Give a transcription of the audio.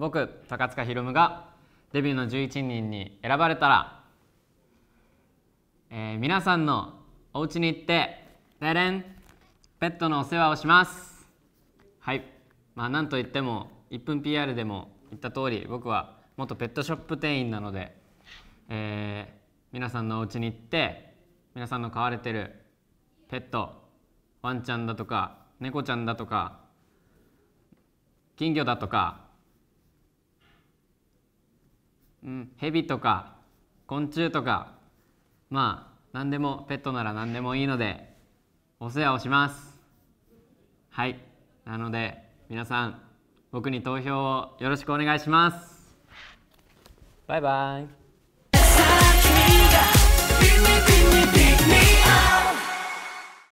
僕高塚ひろむがデビューの11人に選ばれたら、えー、皆さんのお家に行ってレンペットのお世話をしますはいまあなんといっても1分 PR でも言った通り僕は元ペットショップ店員なので、えー、皆さんのお家に行って皆さんの飼われてるペットワンちゃんだとか猫ちゃんだとか金魚だとか蛇とか昆虫とかまあ何でもペットなら何でもいいのでお世話をしますはいなので皆さん僕に投票をよろしくお願いしますバイバイ